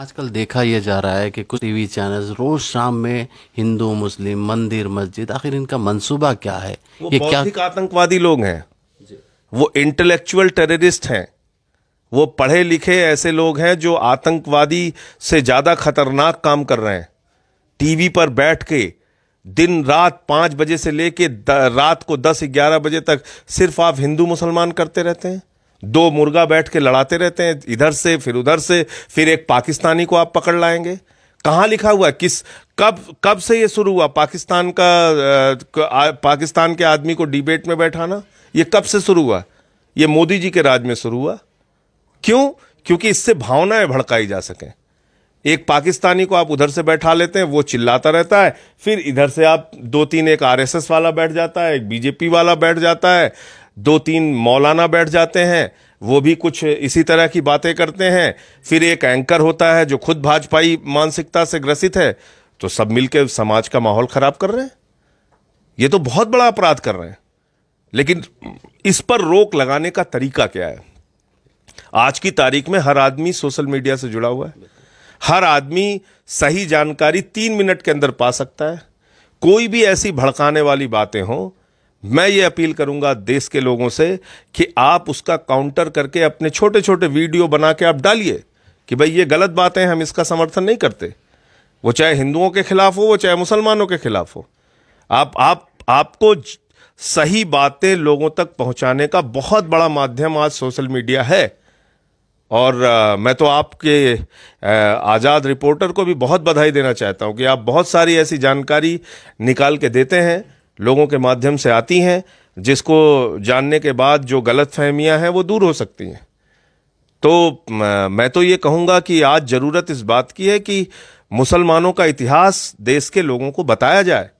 आजकल देखा यह जा रहा है कि कुछ टीवी चैनल्स रोज शाम में हिंदू मुस्लिम मंदिर मस्जिद आखिर इनका मंसूबा क्या है ये क्या आतंकवादी लोग हैं वो इंटेलेक्चुअल टेररिस्ट हैं वो पढ़े लिखे ऐसे लोग हैं जो आतंकवादी से ज़्यादा खतरनाक काम कर रहे हैं टीवी पर बैठ के दिन रात पांच बजे से लेके रात को दस ग्यारह बजे तक सिर्फ आप हिंदू मुसलमान करते रहते हैं दो मुर्गा बैठ के लड़ाते रहते हैं इधर से फिर उधर से फिर एक पाकिस्तानी को आप पकड़ लाएंगे कहाँ लिखा हुआ किस कब कब से ये शुरू हुआ पाकिस्तान का पाकिस्तान के आदमी को डिबेट में बैठाना ये कब से शुरू हुआ ये मोदी जी के राज में शुरू हुआ क्यों क्योंकि इससे भावनाएं भड़काई जा सकें एक पाकिस्तानी को आप उधर से बैठा लेते हैं वो चिल्लाता रहता है फिर इधर से आप दो तीन एक आरएसएस वाला बैठ जाता है एक बीजेपी वाला बैठ जाता है दो तीन मौलाना बैठ जाते हैं वो भी कुछ इसी तरह की बातें करते हैं फिर एक एंकर होता है जो खुद भाजपाई मानसिकता से ग्रसित है तो सब मिलकर समाज का माहौल खराब कर रहे हैं ये तो बहुत बड़ा अपराध कर रहे हैं लेकिन इस पर रोक लगाने का तरीका क्या है आज की तारीख में हर आदमी सोशल मीडिया से जुड़ा हुआ है हर आदमी सही जानकारी तीन मिनट के अंदर पा सकता है कोई भी ऐसी भड़काने वाली बातें हों मैं ये अपील करूंगा देश के लोगों से कि आप उसका काउंटर करके अपने छोटे छोटे वीडियो बना के आप डालिए कि भाई ये गलत बातें हम इसका समर्थन नहीं करते वो चाहे हिंदुओं के खिलाफ हो वो चाहे मुसलमानों के खिलाफ हो आप आप आपको सही बातें लोगों तक पहुंचाने का बहुत बड़ा माध्यम आज सोशल मीडिया है और आ, मैं तो आपके आज़ाद रिपोर्टर को भी बहुत बधाई देना चाहता हूं कि आप बहुत सारी ऐसी जानकारी निकाल के देते हैं लोगों के माध्यम से आती हैं जिसको जानने के बाद जो गलत फहमियाँ हैं वो दूर हो सकती हैं तो मैं तो ये कहूँगा कि आज ज़रूरत इस बात की है कि मुसलमानों का इतिहास देश के लोगों को बताया जाए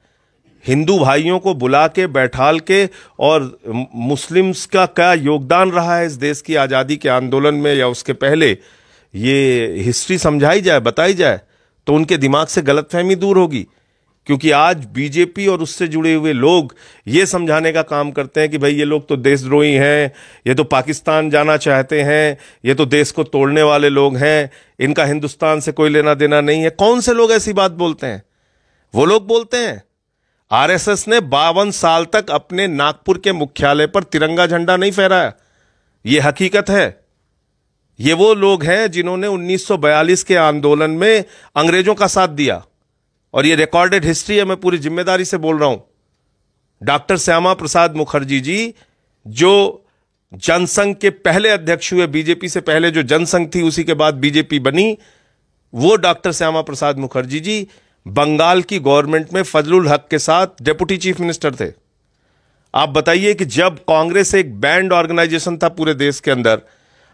हिंदू भाइयों को बुला के बैठाल के और मुस्लिम्स का क्या योगदान रहा है इस देश की आज़ादी के आंदोलन में या उसके पहले ये हिस्ट्री समझाई जाए बताई जाए तो उनके दिमाग से गलतफहमी दूर होगी क्योंकि आज बीजेपी और उससे जुड़े हुए लोग ये समझाने का काम करते हैं कि भाई ये लोग तो देशद्रोही हैं ये तो पाकिस्तान जाना चाहते हैं ये तो देश को तोड़ने वाले लोग हैं इनका हिंदुस्तान से कोई लेना देना नहीं है कौन से लोग ऐसी बात बोलते हैं वो लोग बोलते हैं आरएसएस ने बावन साल तक अपने नागपुर के मुख्यालय पर तिरंगा झंडा नहीं फहराया ये हकीकत है ये वो लोग हैं जिन्होंने 1942 के आंदोलन में अंग्रेजों का साथ दिया और ये रिकॉर्डेड हिस्ट्री है मैं पूरी जिम्मेदारी से बोल रहा हूं डॉक्टर श्यामा प्रसाद मुखर्जी जी जो जनसंघ के पहले अध्यक्ष हुए बीजेपी से पहले जो जनसंघ थी उसी के बाद बीजेपी बनी वो डॉक्टर श्यामा प्रसाद मुखर्जी जी बंगाल की गवर्नमेंट में फजलुल हक के साथ डेप्यूटी चीफ मिनिस्टर थे आप बताइए कि जब कांग्रेस एक बैंड ऑर्गेनाइजेशन था पूरे देश के अंदर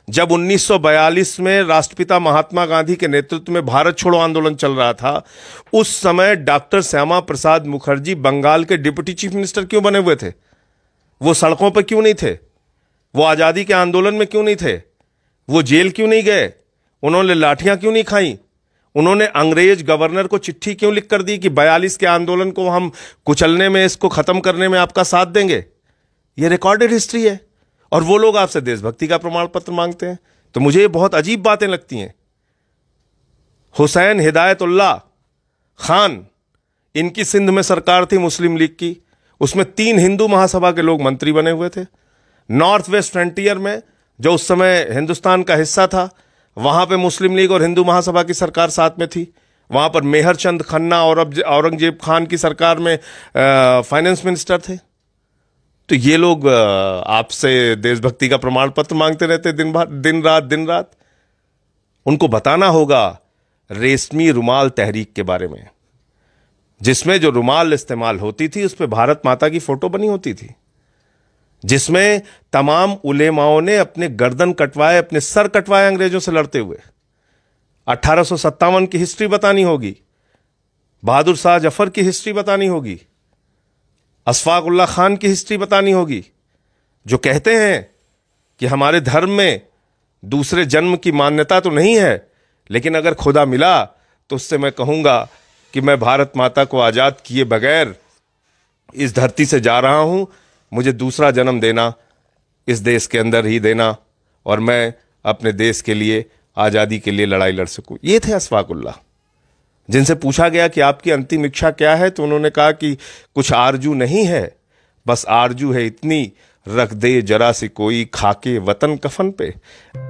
जब 1942 में राष्ट्रपिता महात्मा गांधी के नेतृत्व में भारत छोड़ो आंदोलन चल रहा था उस समय डॉक्टर श्यामा प्रसाद मुखर्जी बंगाल के डिप्टी चीफ मिनिस्टर क्यों बने हुए थे वो सड़कों पर क्यों नहीं थे वो आज़ादी के आंदोलन में क्यों नहीं थे वो जेल क्यों नहीं गए उन्होंने लाठियां क्यों नहीं खाई उन्होंने अंग्रेज गवर्नर को चिट्ठी क्यों लिख कर दी कि बयालीस के आंदोलन को हम कुचलने में इसको ख़त्म करने में आपका साथ देंगे ये रिकॉर्डेड हिस्ट्री है और वो लोग आपसे देशभक्ति का प्रमाण पत्र मांगते हैं तो मुझे ये बहुत अजीब बातें लगती हैं हुसैन हिदायतुल्ला खान इनकी सिंध में सरकार थी मुस्लिम लीग की उसमें तीन हिंदू महासभा के लोग मंत्री बने हुए थे नॉर्थ वेस्ट फ्रंटियर में जो उस समय हिंदुस्तान का हिस्सा था वहाँ पे मुस्लिम लीग और हिंदू महासभा की सरकार साथ में थी वहाँ पर मेहर चंद खन्ना और औरंगजेब खान की सरकार में फाइनेंस मिनिस्टर थे तो ये लोग आपसे देशभक्ति का प्रमाण पत्र मांगते रहते दिन दिन रात दिन रात उनको बताना होगा रेशमी रुमाल तहरीक के बारे में जिसमें जो रुमाल इस्तेमाल होती थी उस पर भारत माता की फोटो बनी होती थी जिसमें तमाम उलेमाओं ने अपने गर्दन कटवाए अपने सर कटवाए अंग्रेजों से लड़ते हुए अट्ठारह की हिस्ट्री बतानी होगी बहादुर शाह जफर की हिस्ट्री बतानी होगी अशफाकुल्ला ख़ान की हिस्ट्री बतानी होगी जो कहते हैं कि हमारे धर्म में दूसरे जन्म की मान्यता तो नहीं है लेकिन अगर खुदा मिला तो उससे मैं कहूँगा कि मैं भारत माता को आज़ाद किए बगैर इस धरती से जा रहा हूँ मुझे दूसरा जन्म देना इस देश के अंदर ही देना और मैं अपने देश के लिए आज़ादी के लिए लड़ाई लड़ सकूँ ये थे अशफाकुल्ला जिनसे पूछा गया कि आपकी अंतिम इच्छा क्या है तो उन्होंने कहा कि कुछ आरजू नहीं है बस आरजू है इतनी रख दे जरा सी कोई खाके वतन कफन पे